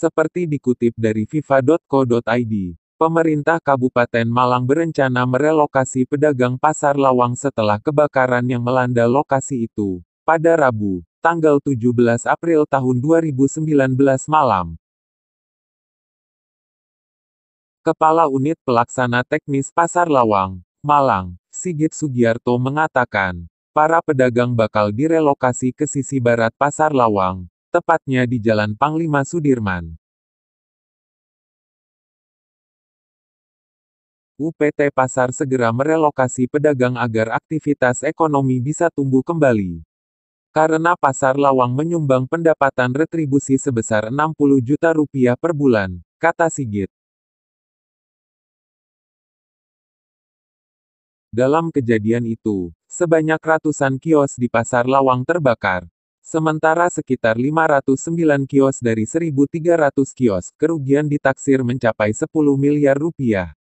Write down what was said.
Seperti dikutip dari viva.co.id, pemerintah Kabupaten Malang berencana merelokasi pedagang pasar Lawang setelah kebakaran yang melanda lokasi itu. Pada Rabu, tanggal 17 April tahun 2019 malam, Kepala Unit Pelaksana Teknis Pasar Lawang, Malang, Sigit Sugiarto mengatakan, para pedagang bakal direlokasi ke sisi barat Pasar Lawang, tepatnya di Jalan Panglima Sudirman. UPT Pasar segera merelokasi pedagang agar aktivitas ekonomi bisa tumbuh kembali. Karena pasar lawang menyumbang pendapatan retribusi sebesar 60 juta rupiah per bulan, kata Sigit. Dalam kejadian itu, sebanyak ratusan kios di pasar lawang terbakar. Sementara sekitar 509 kios dari 1.300 kios, kerugian ditaksir mencapai 10 miliar rupiah.